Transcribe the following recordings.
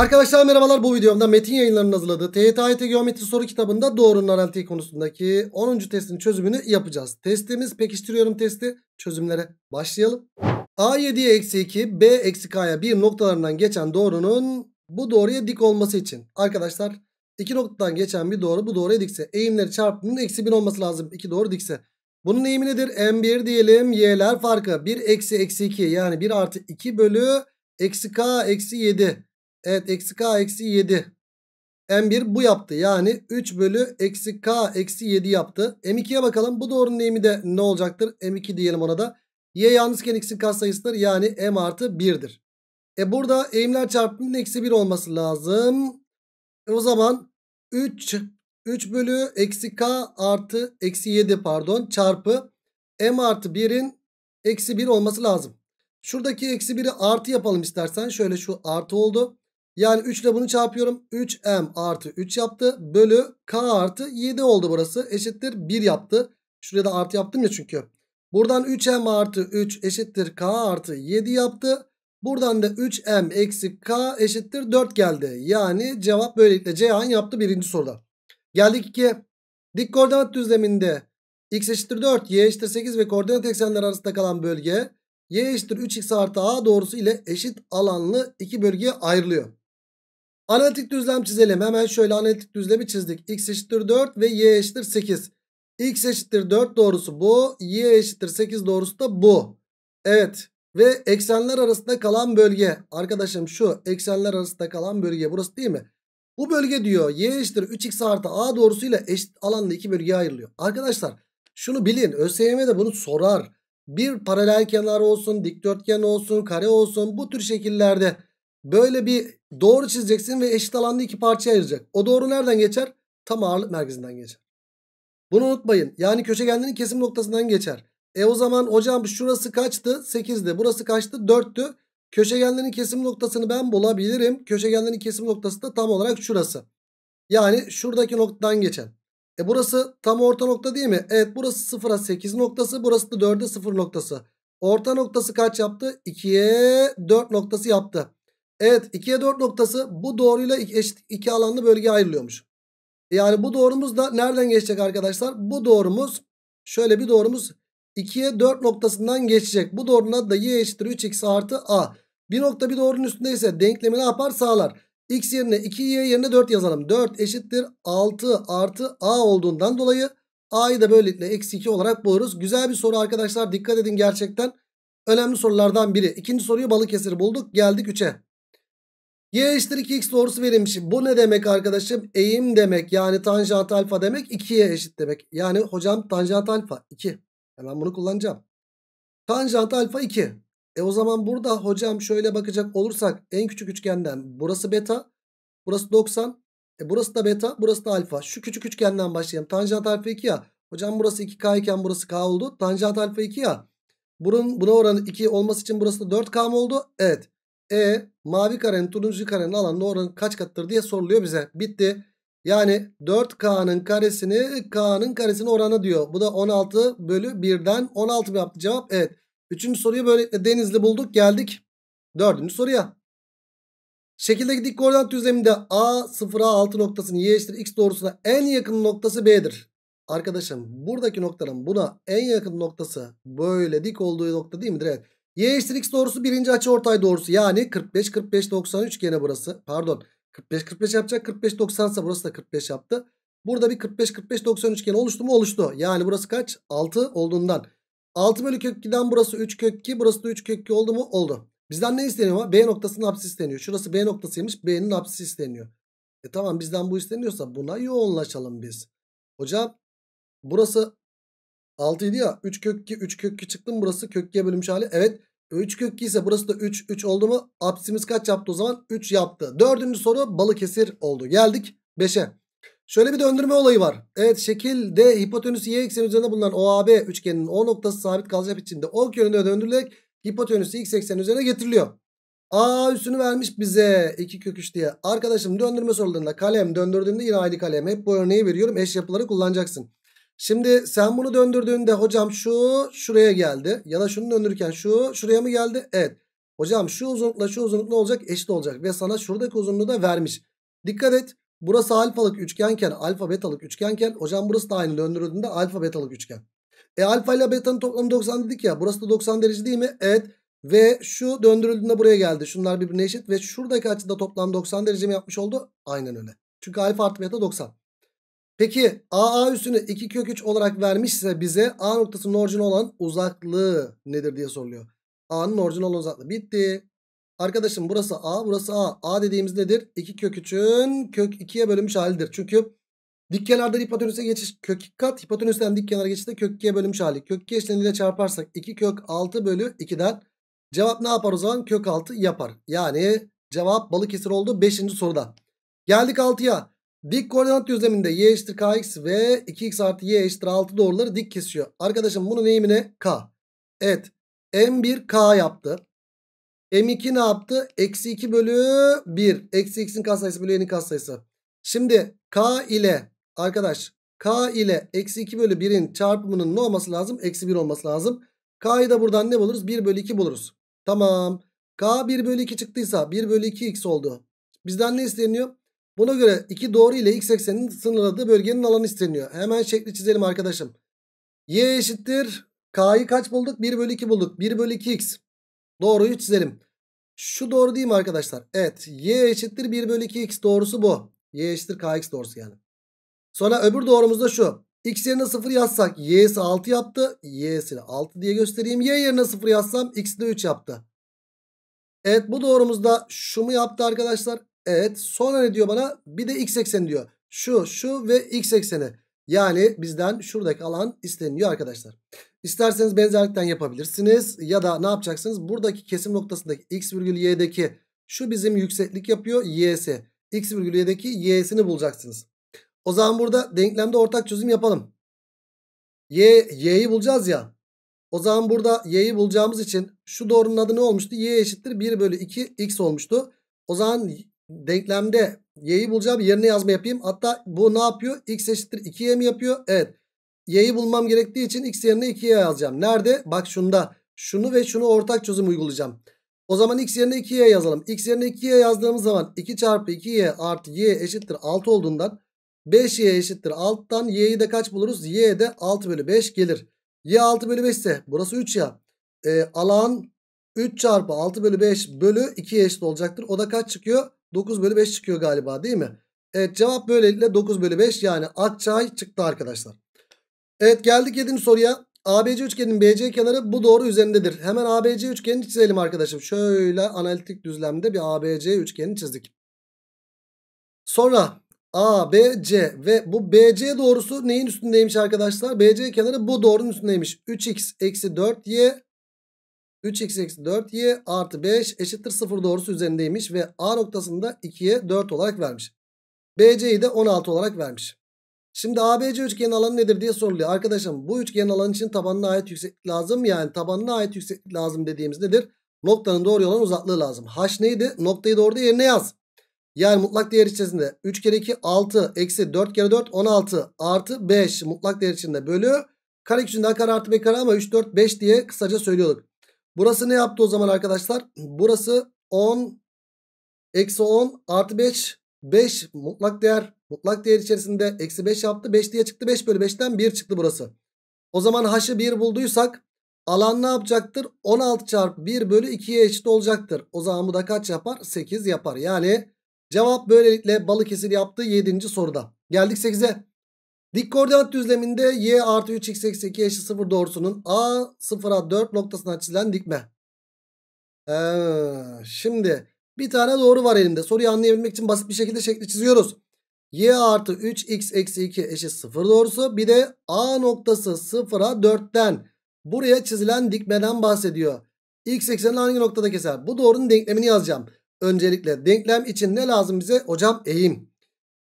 Arkadaşlar merhabalar bu videomda Metin yayınlarının hazırladığı TYT Geometri soru kitabında doğrunun analitiği konusundaki 10. testin çözümünü yapacağız. Testimiz pekiştiriyorum testi çözümlere başlayalım. A7'ye eksi 2 B eksi K'ya bir noktalarından geçen doğrunun bu doğruya dik olması için. Arkadaşlar iki noktadan geçen bir doğru bu doğruya dikse eğimleri çarpımının eksi 1 olması lazım. İki doğru dikse. Bunun eğimi nedir? M1 diyelim y'ler farkı 1 eksi eksi 2 yani 1 artı 2 bölü eksi K eksi 7. Evet eksi k eksi 7. M1 bu yaptı. Yani 3 bölü eksi k eksi 7 yaptı. M2'ye bakalım. Bu doğrunun eğimi de ne olacaktır? M2 diyelim ona da. Y yalnızken x'in sayısıdır, Yani M artı 1'dir. E burada eğimler çarpımının eksi 1 olması lazım. E o zaman 3 3 bölü eksi k artı eksi 7 pardon çarpı m artı 1'in eksi 1 olması lazım. Şuradaki eksi 1'i artı yapalım istersen. Şöyle şu artı oldu. Yani 3 ile bunu çarpıyorum. 3m artı 3 yaptı. Bölü k artı 7 oldu burası. Eşittir 1 yaptı. Şuraya da artı yaptım ya çünkü. Buradan 3m artı 3 eşittir k artı 7 yaptı. Buradan da 3m eksi k eşittir 4 geldi. Yani cevap böylelikle Ceyhan yaptı birinci soruda. Geldik ki, Dik koordinat düzleminde x eşittir 4, y eşittir 8 ve koordinat eksenleri arasında kalan bölge y eşittir 3x artı a doğrusu ile eşit alanlı iki bölgeye ayrılıyor. Analitik düzlem çizelim. Hemen şöyle analitik düzlemi çizdik. X eşittir 4 ve Y eşittir 8. X eşittir 4 doğrusu bu. Y eşittir 8 doğrusu da bu. Evet. Ve eksenler arasında kalan bölge. Arkadaşım şu eksenler arasında kalan bölge. Burası değil mi? Bu bölge diyor y eşittir 3x artı a doğrusuyla eşit alanda iki bölgeye ayrılıyor. Arkadaşlar şunu bilin ÖSYM de bunu sorar. Bir paralel kenar olsun, dikdörtgen olsun, kare olsun bu tür şekillerde Böyle bir doğru çizeceksin ve eşit alanda iki parçaya ayıracak. O doğru nereden geçer? Tam ağırlık merkezinden geçer. Bunu unutmayın. Yani köşegenlerin kesim noktasından geçer. E o zaman hocam şurası kaçtı? 8'di. Burası kaçtı? 4'tü. Köşegenlerin kesim noktasını ben bulabilirim. Köşegenlerin kesim noktası da tam olarak şurası. Yani şuradaki noktadan geçen. E burası tam orta nokta değil mi? Evet burası 0'a 8 noktası. Burası da 4'e 0 noktası. Orta noktası kaç yaptı? 2'ye 4 noktası yaptı. Evet 2'ye 4 noktası bu doğruyla eşit iki alanlı bölge ayrılıyormuş. Yani bu doğrumuz da nereden geçecek arkadaşlar? Bu doğrumuz şöyle bir doğrumuz 2'ye 4 noktasından geçecek. Bu doğrunun adı da y eşittir 3x artı a. Bir nokta bir doğrunun üstünde ise denklemi ne yapar? Sağlar. x yerine 2y yerine 4 yazalım. 4 eşittir 6 artı a olduğundan dolayı a'yı da böylelikle eksi 2 olarak buluruz. Güzel bir soru arkadaşlar. Dikkat edin gerçekten. Önemli sorulardan biri. İkinci soruyu Balıkesir bulduk. Geldik 3'e. Y eşittir 2x doğrusu verilmiş. Bu ne demek arkadaşım? Eğim demek. Yani tanjant alfa demek 2'ye eşit demek. Yani hocam tanjant alfa 2. Hemen bunu kullanacağım. Tanjant alfa 2. E o zaman burada hocam şöyle bakacak olursak en küçük üçgenden burası beta. Burası 90. E burası da beta. Burası da alfa. Şu küçük üçgenden başlayalım. Tanjant alfa 2 ya. Hocam burası 2k iken burası k oldu. Tanjant alfa 2 ya. Bunun, buna oranı 2 olması için burası da 4k mı oldu? Evet. E mavi karenin turuncu karenin alanına oranı kaç kattır diye soruluyor bize. Bitti. Yani 4K'nın karesini K'nın karesinin oranı diyor. Bu da 16 bölü 1'den 16 mı yaptı cevap? Evet. Üçüncü soruyu böyle Denizli bulduk geldik. Dördüncü soruya. Şekildeki dik koordinat düzleminde A 0 A 6 noktasının y eşittir x doğrusuna en yakın noktası B'dir. Arkadaşım buradaki noktanın buna en yakın noktası böyle dik olduğu nokta değil midir? Evet. Y eşittir x doğrusu birinci açı ortay doğrusu. Yani 45 45 90 üçgeni burası. Pardon 45 45 yapacak 45 90 ise burası da 45 yaptı. Burada bir 45 45 90 üçgeni oluştu mu oluştu. Yani burası kaç? 6 olduğundan. 6 bölü kök 2'den burası 3 kök 2 burası da 3 kök 2 oldu mu? Oldu. Bizden ne isteniyor B noktasının apsisi isteniyor. Şurası B noktasıymış. B'nin apsisi isteniyor. E tamam bizden bu isteniyorsa buna yoğunlaşalım biz. Hocam burası 6 idi ya 3 kök 2 3 kök 2 çıktım burası kök 2'ye bölünmüş hali. Evet 3 kök 2 ise burası da 3 3 oldu mu apsimiz kaç yaptı o zaman 3 yaptı. Dördüncü soru Balıkesir oldu. Geldik 5'e. Şöyle bir döndürme olayı var. Evet şekil D hipotenüsü y ekseni üzerinde bulunan OAB üçgeninin O noktası sabit kalacak içinde O yönünde döndürülerek hipotenüsü x ekseni üzerine getiriliyor. A üstünü vermiş bize 2 kök 3 diye. Arkadaşım döndürme sorularında kalem döndürdüğünde yine aynı kalem. Hep bu örneği veriyorum. Eş yapıları kullanacaksın. Şimdi sen bunu döndürdüğünde hocam şu şuraya geldi. Ya da şunu döndürürken şu şuraya mı geldi? Evet. Hocam şu uzunlukla şu uzunluk ne olacak? Eşit olacak. Ve sana şuradaki uzunluğu da vermiş. Dikkat et. Burası alfalık üçgenken alfa betalık üçgenken hocam burası da aynı döndürüldüğünde alfa betalık üçgen. E alfa ile betanın toplamı 90 dedik ya. Burası da 90 derece değil mi? Evet. Ve şu döndürüldüğünde buraya geldi. Şunlar birbirine eşit ve şuradaki açıda toplam 90 derece mi yapmış oldu? Aynen öyle. Çünkü alfa artı beta 90. Peki AA üstünü 2 kök 3 olarak vermişse bize A noktasının orijini olan uzaklığı nedir diye soruluyor. A'nın orijini olan uzaklığı. Bitti. Arkadaşım burası A burası A. A dediğimiz nedir? 2 kök 3'ün kök 2'ye bölünmüş halidir. Çünkü dik kenardan hipotenüse geçiş kök kat. Hipotenüsten dik kenara geçişte kök 2'ye bölünmüş hali. Kök 2 eşleniyle çarparsak 2 kök 6 bölü 2'den cevap ne yapar o zaman? Kök 6 yapar. Yani cevap balık Balıkesir oldu 5. soruda. Geldik 6'ya. Dik koordinat düzleminde y eşittir kx ve 2x artı y eşittir 6 doğruları dik kesiyor. Arkadaşım bunun eğimi ne? K. Evet. M1 K yaptı. M2 ne yaptı? Eksi 2 bölü 1. Eksi x'in katsayısı bölü y'nin katsayısı. Şimdi K ile arkadaş K ile eksi 2 bölü 1'in çarpımının ne olması lazım? Eksi 1 olması lazım. K'yı da buradan ne buluruz? 1 bölü 2 buluruz. Tamam. K 1 bölü 2 çıktıysa 1 bölü 2x oldu. Bizden ne isteniyor? Buna göre iki doğru ile x ekseninin sınırladığı bölgenin alanı isteniyor. Hemen şekli çizelim arkadaşım. Y eşittir. K'yı kaç bulduk? 1 bölü 2 bulduk. 1 bölü 2x. Doğruyu çizelim. Şu doğru değil mi arkadaşlar? Evet. Y eşittir 1 bölü 2x doğrusu bu. Y eşittir kx doğrusu yani. Sonra öbür doğrumuz da şu. X yerine 0 yazsak y'si 6 yaptı. Y'sini 6 diye göstereyim. Y yerine 0 yazsam x de 3 yaptı. Evet bu doğrumuzda şu mu yaptı arkadaşlar? Evet sonra ne diyor bana? Bir de x ekseni diyor. Şu, şu ve x ekseni. Yani bizden şuradaki alan isteniyor arkadaşlar. İsterseniz benzerlikten yapabilirsiniz. Ya da ne yapacaksınız? Buradaki kesim noktasındaki x virgül y'deki şu bizim yükseklik yapıyor y'si. x virgül y'deki y'sini bulacaksınız. O zaman burada denklemde ortak çözüm yapalım. Y, y'yi bulacağız ya. O zaman burada y'yi bulacağımız için şu doğrunun adı ne olmuştu? y eşittir 1 bölü 2 x olmuştu. O zaman denklemde y'yi bulacağım yerine yazma yapayım. Hatta bu ne yapıyor? x eşittir 2y mi yapıyor? Evet. Y'yi bulmam gerektiği için x yerine 2y yazacağım. Nerede? Bak şunda. Şunu ve şunu ortak çözüm uygulayacağım. O zaman x yerine 2y yazalım. x yerine 2y yazdığımız zaman 2 çarpı 2y artı y eşittir 6 olduğundan 5y eşittir 6'dan y'yi de kaç buluruz? y de 6 bölü 5 gelir. y 6 bölü 5 ise burası 3 ya. E, alan 3 çarpı 6 bölü 5 bölü 2'ye eşit olacaktır. O da kaç çıkıyor? 9 bölü 5 çıkıyor galiba değil mi? Evet cevap böylelikle 9 bölü 5 yani Akçay çıktı arkadaşlar. Evet geldik 7. soruya. ABC üçgenin BC kenarı bu doğru üzerindedir. Hemen ABC üçgenini çizelim arkadaşım. Şöyle analitik düzlemde bir ABC üçgenini çizdik. Sonra ABC ve bu BC doğrusu neyin üstündeymiş arkadaşlar? BC kenarı bu doğrunun üstündeymiş. 3x eksi 4y 3x eksi 4y artı 5 eşittir 0 doğrusu üzerindeymiş ve A noktasında 2'ye 4 olarak vermiş. BC'yi de 16 olarak vermiş. Şimdi ABC üçgen alanı nedir diye soruluyor. Arkadaşım bu üçgen alanı için tabanına ait yükseklik lazım. Yani tabanına ait yükseklik lazım dediğimiz nedir? Noktanın doğru olan uzaklığı lazım. H neydi? Noktayı doğru yerine yaz. Yani mutlak değer içerisinde 3 kere 2 6 eksi 4 kere 4 16 artı 5 mutlak değer içinde bölü. Kare küçüğünden kare artı bir kare ama 3 4 5 diye kısaca söylüyorduk. Burası ne yaptı o zaman arkadaşlar? Burası 10 eksi 10 artı 5 5 mutlak değer mutlak değer içerisinde eksi 5 yaptı. 5 diye çıktı 5 bölü 5'ten 1 çıktı burası. O zaman h'ı 1 bulduysak alan ne yapacaktır? 16 çarpı 1 bölü 2'ye eşit olacaktır. O zaman bu da kaç yapar? 8 yapar. Yani cevap böylelikle balık Balıkesir yaptığı 7. soruda. Geldik 8'e. Dik koordinat düzleminde y artı 3 x eksi 2 eşit 0 doğrusunun a 0'a 4 noktasına çizilen dikme. Ee, şimdi bir tane doğru var elimde. Soruyu anlayabilmek için basit bir şekilde şekli çiziyoruz. y artı 3 x eksi 2 eşit 0 doğrusu. Bir de a noktası 0'a 4'ten buraya çizilen dikmeden bahsediyor. x eksenini hangi noktada keser? Bu doğrunun denklemini yazacağım. Öncelikle denklem için ne lazım bize? Hocam eğim.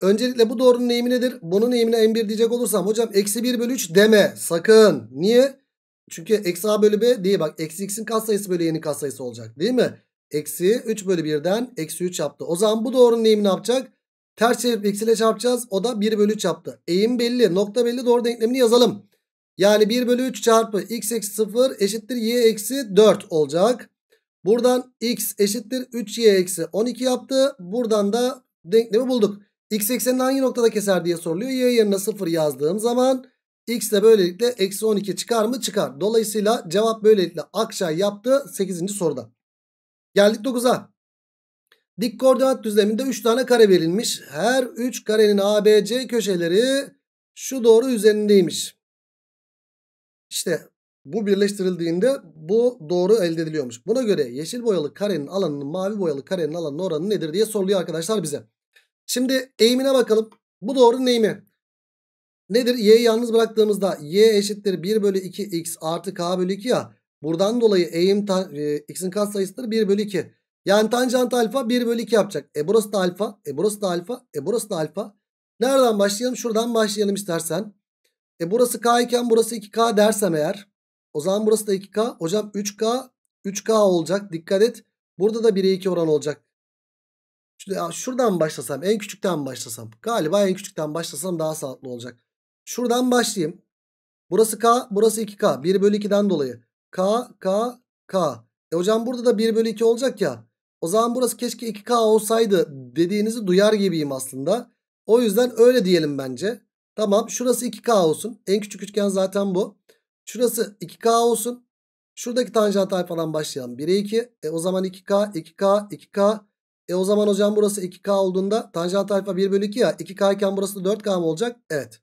Öncelikle bu doğrunun eğimi nedir? Bunun eğimine m1 diyecek olursam hocam eksi 1 bölü 3 deme sakın. Niye? Çünkü eksi a bölü b değil bak eksi x'in katsayısı bölü y'nin katsayısı olacak değil mi? Eksi 3 bölü 1'den eksi 3 yaptı. O zaman bu doğrunun eğimi ne yapacak? Ters çevirip eksiyle çarpacağız. O da 1 bölü 3 yaptı. Eğim belli nokta belli doğru denklemini yazalım. Yani 1 bölü 3 çarpı x eksi 0 eşittir y eksi 4 olacak. Buradan x eşittir 3y eksi 12 yaptı. Buradan da denklemi bulduk. X eksenini hangi noktada keser diye soruluyor. Y yerine 0 yazdığım zaman X de böylelikle eksi 12 çıkar mı? Çıkar. Dolayısıyla cevap böylelikle akşam yaptı 8. soruda. Geldik 9'a. Dik koordinat düzleminde 3 tane kare verilmiş. Her 3 karenin ABC köşeleri şu doğru üzerindeymiş. İşte bu birleştirildiğinde bu doğru elde ediliyormuş. Buna göre yeşil boyalı karenin alanının mavi boyalı karenin alanının oranı nedir diye soruluyor arkadaşlar bize. Şimdi eğimine bakalım. Bu doğru eğimi. Nedir? Y'yi yalnız bıraktığımızda y eşittir 1 bölü 2 x artı k bölü 2 ya. Buradan dolayı eğim e, x'in kat sayısıdır 1 bölü 2. Yani tanjant alfa 1 bölü 2 yapacak. E burası da alfa. E burası da alfa. E burası da alfa. Nereden başlayalım? Şuradan başlayalım istersen. E burası k iken burası 2k dersem eğer. O zaman burası da 2k. Hocam 3k 3k olacak. Dikkat et. Burada da 1'e 2 oran olacak. Şuradan başlasam en küçükten başlasam. Galiba en küçükten başlasam daha sağlıklı olacak. Şuradan başlayayım. Burası K burası 2K. 1 bölü 2'den dolayı. K K K. E hocam burada da 1 bölü 2 olacak ya. O zaman burası keşke 2K olsaydı dediğinizi duyar gibiyim aslında. O yüzden öyle diyelim bence. Tamam şurası 2K olsun. En küçük üçgen zaten bu. Şurası 2K olsun. Şuradaki tanjant falan başlayalım. 1'e 2. E o zaman 2K, 2K, 2K. E o zaman hocam burası 2K olduğunda tanjant alfa 1 bölü 2 ya. 2K iken burası da 4K mı olacak? Evet.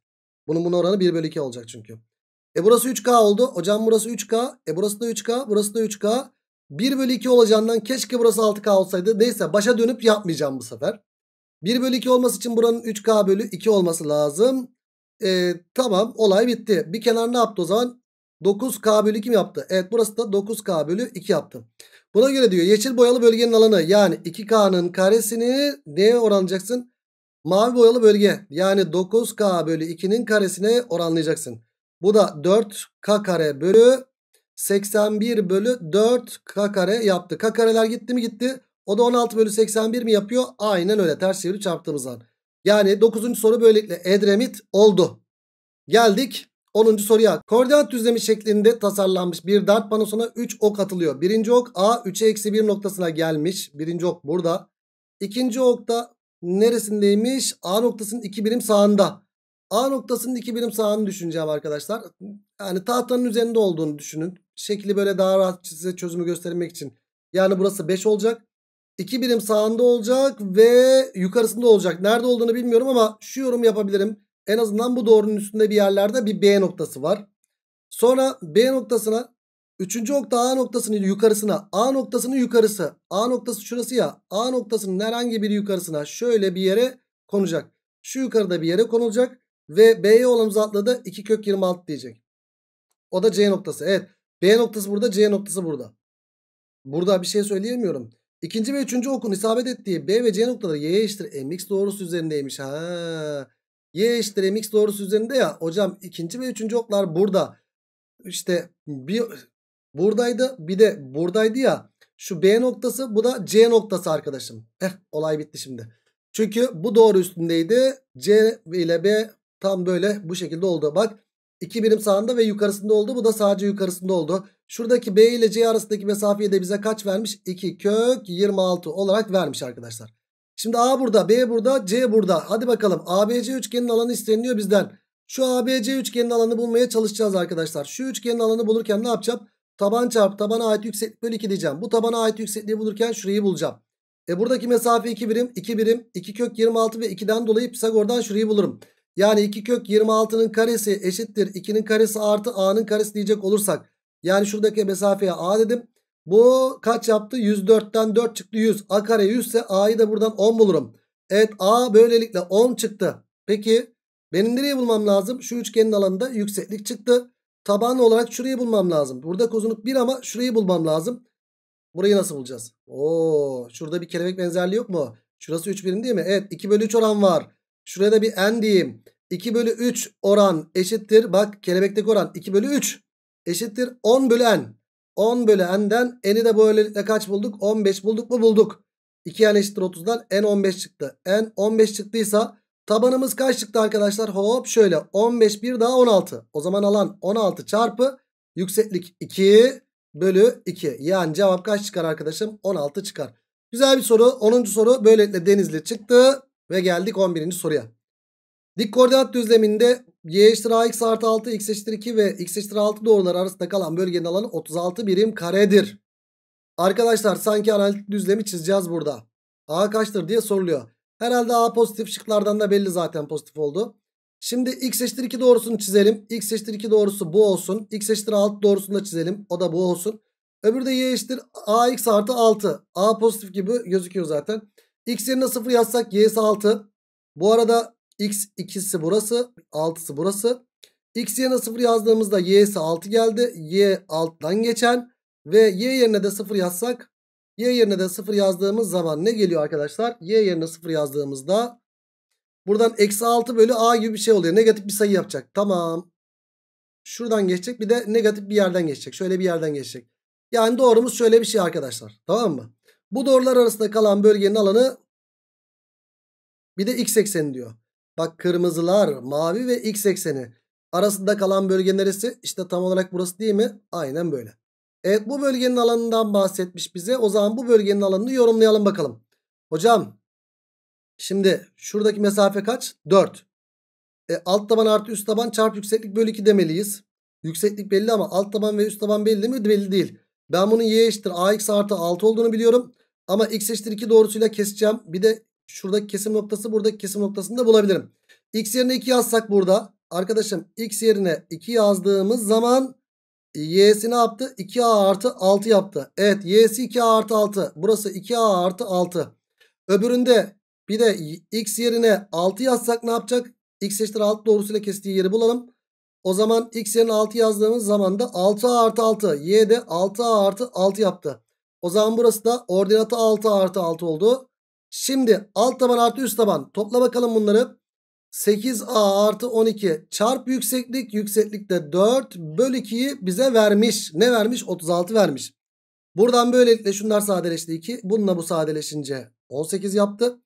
Bunun bunun oranı 1 bölü 2 olacak çünkü. E burası 3K oldu. Hocam burası 3K. E burası da 3K. Burası da 3K. 1 bölü 2 olacağından keşke burası 6K olsaydı. Neyse başa dönüp yapmayacağım bu sefer. 1 bölü 2 olması için buranın 3K bölü 2 olması lazım. E, tamam olay bitti. Bir kenar ne yaptı o zaman? 9K bölü 2 mi yaptı? Evet burası da 9K bölü 2 yaptı. Buna göre diyor yeşil boyalı bölgenin alanı yani 2K'nın karesini neye oranlayacaksın? Mavi boyalı bölge yani 9K bölü 2'nin karesine oranlayacaksın. Bu da 4K kare bölü 81 bölü 4 k kare yaptı. K kareler gitti mi gitti. O da 16 bölü 81 mi yapıyor? Aynen öyle ters çeviri çarptığımız zaman. Yani 9. soru böylelikle Edremit oldu. Geldik 10. soruya koordinat düzlemi şeklinde tasarlanmış bir dart panosuna 3 ok atılıyor. Birinci ok A 3'e eksi 1 noktasına gelmiş. Birinci ok burada. İkinci ok da neresindeymiş? A noktasının 2 birim sağında. A noktasının 2 birim sağını düşüneceğim arkadaşlar. Yani tahtanın üzerinde olduğunu düşünün. Şekli böyle daha rahat size çözümü göstermek için. Yani burası 5 olacak. 2 birim sağında olacak ve yukarısında olacak. Nerede olduğunu bilmiyorum ama şu yorum yapabilirim. En azından bu doğrunun üstünde bir yerlerde bir B noktası var. Sonra B noktasına 3. nokta A noktasının yukarısına A noktasının yukarısı. A noktası şurası ya. A noktasının herhangi bir yukarısına şöyle bir yere konacak. Şu yukarıda bir yere konulacak. Ve B'ye olan uzaklığı da 2 kök 26 diyecek. O da C noktası. Evet. B noktası burada. C noktası burada. Burada bir şey söyleyemiyorum. İkinci ve üçüncü okun isabet ettiği B ve C noktaları y'ye eşittir mx doğrusu üzerindeymiş. Ha. Y eşittir mx doğrusu üzerinde ya. Hocam ikinci ve üçüncü oklar burada. işte bir buradaydı bir de buradaydı ya. Şu B noktası bu da C noktası arkadaşım. Eh olay bitti şimdi. Çünkü bu doğru üstündeydi. C ile B tam böyle bu şekilde oldu. Bak iki birim sağında ve yukarısında oldu. Bu da sadece yukarısında oldu. Şuradaki B ile C arasındaki mesafeyi de bize kaç vermiş? 2 kök 26 olarak vermiş arkadaşlar. Şimdi A burada, B burada, C burada. Hadi bakalım ABC üçgenin alanı isteniliyor bizden. Şu ABC üçgenin alanı bulmaya çalışacağız arkadaşlar. Şu üçgenin alanı bulurken ne yapacağım? Taban çarpı tabana ait yükseklik bölü 2 diyeceğim. Bu tabana ait yüksekliği bulurken şurayı bulacağım. E buradaki mesafe 2 birim, 2 birim, 2 kök 26 ve 2'den dolayı Pisagor'dan şurayı bulurum. Yani 2 kök 26'nın karesi eşittir 2'nin karesi artı a'nın karesi diyecek olursak. Yani şuradaki mesafeye a dedim. Bu kaç yaptı? 104'ten 4 çıktı 100. A kare 100 ise A'yı da buradan 10 bulurum. Evet A böylelikle 10 çıktı. Peki benim nereye bulmam lazım? Şu üçgenin alanında yükseklik çıktı. Taban olarak şurayı bulmam lazım. Burada kozunuk 1 ama şurayı bulmam lazım. Burayı nasıl bulacağız? Oo, şurada bir kelebek benzerliği yok mu? Şurası 3 birim değil mi? Evet 2 bölü 3 oran var. Şuraya da bir n diyeyim. 2 bölü 3 oran eşittir. Bak kelebekteki oran 2 bölü 3 eşittir 10 bölen. 10 bölü n'den n'i de böylelikle kaç bulduk? 15 bulduk mu? Bulduk. 2 n eşittir 30'dan n 15 çıktı. n 15 çıktıysa tabanımız kaç çıktı arkadaşlar? Hop şöyle 15 bir daha 16. O zaman alan 16 çarpı yükseklik 2 bölü 2. Yani cevap kaç çıkar arkadaşım? 16 çıkar. Güzel bir soru. 10. soru böylelikle denizli çıktı. Ve geldik 11. soruya. Dik koordinat düzleminde y eşittir a x artı 6 x eşittir 2 ve x eşittir 6 doğruları arasında kalan bölgenin alanı 36 birim karedir. Arkadaşlar sanki analitik düzlemi çizeceğiz burada. A kaçtır diye soruluyor. Herhalde A pozitif şıklardan da belli zaten pozitif oldu. Şimdi x eşittir 2 doğrusunu çizelim. x eşittir 2 doğrusu bu olsun. x eşittir 6 doğrusunu da çizelim. O da bu olsun. Öbürü de y eşittir ax artı 6. A pozitif gibi gözüküyor zaten. x yerine 0 yazsak y'si 6. Bu arada X ikisi burası. Altısı burası. X yerine 0 yazdığımızda y'si 6 geldi. Y alttan geçen ve y yerine de 0 yazsak y yerine de 0 yazdığımız zaman ne geliyor arkadaşlar? Y yerine 0 yazdığımızda buradan eksi 6 bölü a gibi bir şey oluyor. Negatif bir sayı yapacak. Tamam. Şuradan geçecek bir de negatif bir yerden geçecek. Şöyle bir yerden geçecek. Yani doğrumuz şöyle bir şey arkadaşlar. Tamam mı? Bu doğrular arasında kalan bölgenin alanı bir de x ekseni diyor. Bak kırmızılar, mavi ve x ekseni. Arasında kalan bölge neresi? İşte tam olarak burası değil mi? Aynen böyle. Evet bu bölgenin alanından bahsetmiş bize. O zaman bu bölgenin alanını yorumlayalım bakalım. Hocam şimdi şuradaki mesafe kaç? 4. E, alt taban artı üst taban çarp yükseklik bölü 2 demeliyiz. Yükseklik belli ama alt taban ve üst taban belli mi? Belli değil. Ben bunun y eşittir ax artı 6 olduğunu biliyorum. Ama x eşittir 2 doğrusuyla keseceğim. Bir de Şuradaki kesim noktası buradaki kesim noktasını da bulabilirim. X yerine 2 yazsak burada. Arkadaşım X yerine 2 yazdığımız zaman Y'si ne yaptı? 2A artı 6 yaptı. Evet Y'si 2A artı 6. Burası 2A artı 6. Öbüründe bir de X yerine 6 yazsak ne yapacak? X eşittir 6 doğrusuyla kestiği yeri bulalım. O zaman X yerine 6 yazdığımız zaman da 6A artı 6. Y de 6A artı 6 yaptı. O zaman burası da ordinatı 6 artı 6 oldu. Şimdi alt taban artı üst taban topla bakalım bunları. 8a artı 12 çarp yükseklik yükseklikte 4 bölü 2'yi bize vermiş. Ne vermiş? 36 vermiş. Buradan böylelikle şunlar sadeleşti 2. Bununla bu sadeleşince 18 yaptı.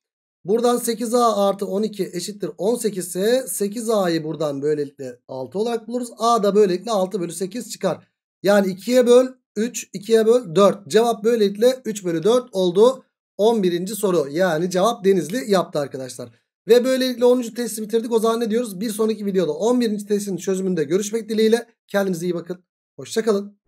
Buradan 8a artı 12 eşittir 18 ise 8a'yı buradan böylelikle 6 olarak buluruz. a da böylelikle 6 bölü 8 çıkar. Yani 2'ye böl 3, 2'ye böl 4. Cevap böylelikle 3 bölü 4 oldu. 11. soru yani cevap Denizli yaptı arkadaşlar. Ve böylelikle 10. testi bitirdik. O zaman ne diyoruz? Bir sonraki videoda 11. testin çözümünde görüşmek dileğiyle. Kendinize iyi bakın. Hoşçakalın.